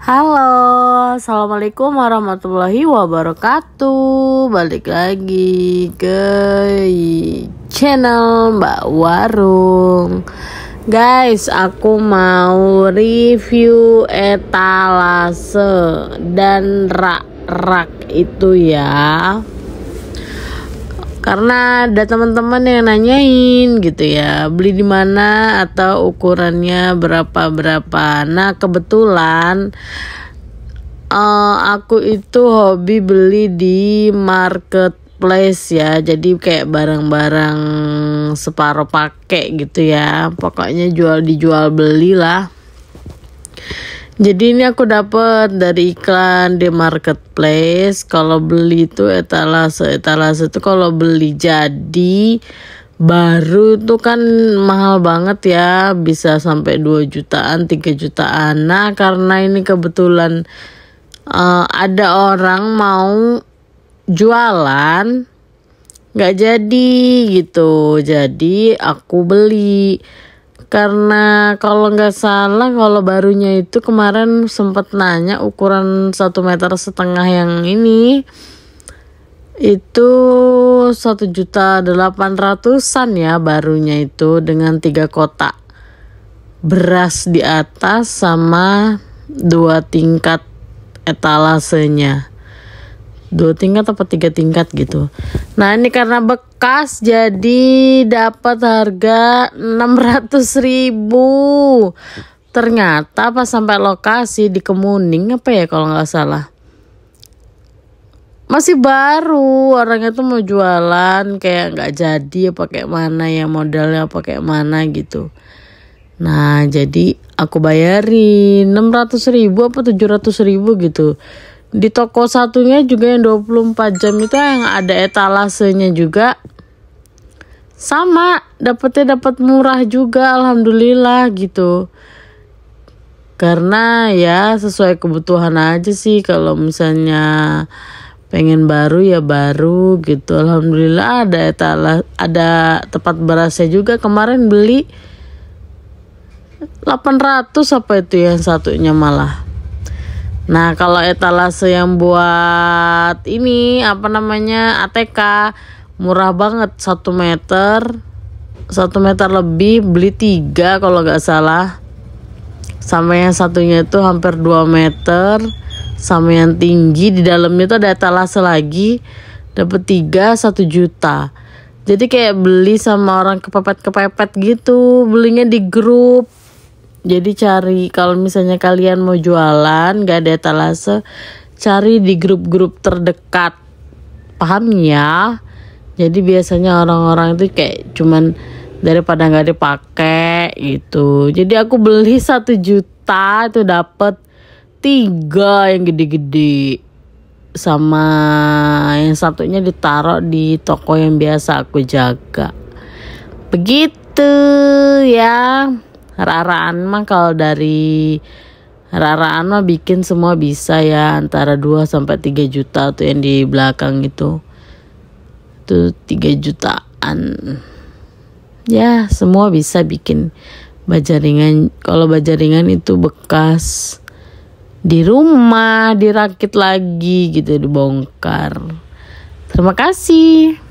Halo, assalamualaikum warahmatullahi wabarakatuh. Balik lagi ke channel Mbak Warung. Guys, aku mau review etalase dan rak-rak itu ya karena ada teman-teman yang nanyain gitu ya beli di mana atau ukurannya berapa berapa nah kebetulan uh, aku itu hobi beli di marketplace ya jadi kayak barang-barang separuh pakai gitu ya pokoknya jual dijual belilah jadi ini aku dapat dari iklan di marketplace. Kalau beli itu etalase, etalase itu kalau beli jadi baru itu kan mahal banget ya, bisa sampai 2 jutaan, 3 jutaan. Nah, karena ini kebetulan uh, ada orang mau jualan nggak jadi gitu. Jadi aku beli karena kalau nggak salah kalau barunya itu kemarin sempat nanya ukuran satu meter setengah yang ini itu satu juta delapan ratusan ya barunya itu dengan tiga kotak beras di atas sama dua tingkat etalasenya dua tingkat atau tiga tingkat gitu. Nah ini karena bekas jadi dapat harga 600 ribu. Ternyata pas sampai lokasi di Kemuning apa ya kalau nggak salah masih baru orangnya tuh mau jualan kayak nggak jadi pakai mana ya modalnya pakai mana gitu nah jadi aku bayarin 600 ribu apa 700 ribu gitu di toko satunya juga yang 24 jam itu yang ada etalasenya juga sama dapetnya dapat murah juga alhamdulillah gitu karena ya sesuai kebutuhan aja sih kalau misalnya pengen baru ya baru gitu alhamdulillah ada etalas ada tempat berasnya juga kemarin beli 800 apa itu ya, yang satunya malah Nah, kalau etalase yang buat ini apa namanya? ATK murah banget satu meter. satu meter lebih beli tiga kalau nggak salah. Sama yang satunya itu hampir 2 meter. Sama yang tinggi di dalamnya itu ada etalase lagi. Dapat tiga satu juta. Jadi kayak beli sama orang kepepet-kepepet gitu, belinya di grup jadi cari kalau misalnya kalian mau jualan gak ada etalase, cari di grup-grup terdekat. Paham ya? Jadi biasanya orang-orang itu kayak cuman daripada nggak dipakai gitu. Jadi aku beli satu juta itu dapat tiga yang gede-gede sama yang satunya ditaruh di toko yang biasa aku jaga. Begitu ya raraan mah kalau dari raraan mah bikin semua bisa ya antara 2 sampai 3 juta tuh yang di belakang itu itu 3 jutaan ya semua bisa bikin ringan kalau ringan itu bekas di rumah dirakit lagi gitu dibongkar terima kasih